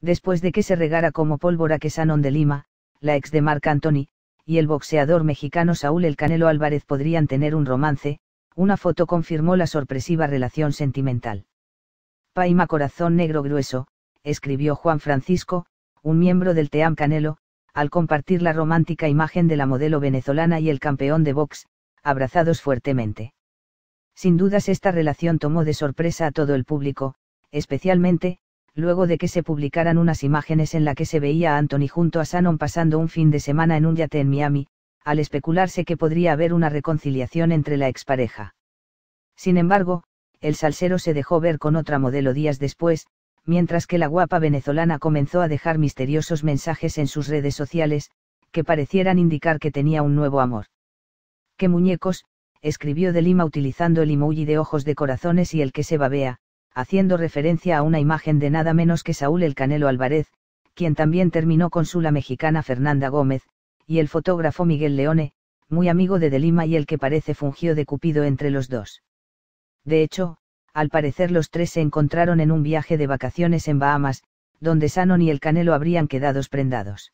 después de que se regara como pólvora que Sanon de Lima, la ex de Marc Anthony, y el boxeador mexicano Saúl El Canelo Álvarez podrían tener un romance, una foto confirmó la sorpresiva relación sentimental. Paima Corazón Negro Grueso, escribió Juan Francisco, un miembro del Team Canelo, al compartir la romántica imagen de la modelo venezolana y el campeón de box, abrazados fuertemente. Sin dudas esta relación tomó de sorpresa a todo el público, especialmente, luego de que se publicaran unas imágenes en la que se veía a Anthony junto a Shannon pasando un fin de semana en un yate en Miami, al especularse que podría haber una reconciliación entre la expareja. Sin embargo, el salsero se dejó ver con otra modelo días después, mientras que la guapa venezolana comenzó a dejar misteriosos mensajes en sus redes sociales, que parecieran indicar que tenía un nuevo amor. ¡Qué muñecos! escribió de Lima utilizando el emoji de ojos de corazones y el que se babea, haciendo referencia a una imagen de nada menos que Saúl El Canelo Álvarez, quien también terminó la mexicana Fernanda Gómez, y el fotógrafo Miguel Leone, muy amigo de De Lima y el que parece fungió de Cupido entre los dos. De hecho, al parecer los tres se encontraron en un viaje de vacaciones en Bahamas, donde Sanon y el Canelo habrían quedado prendados.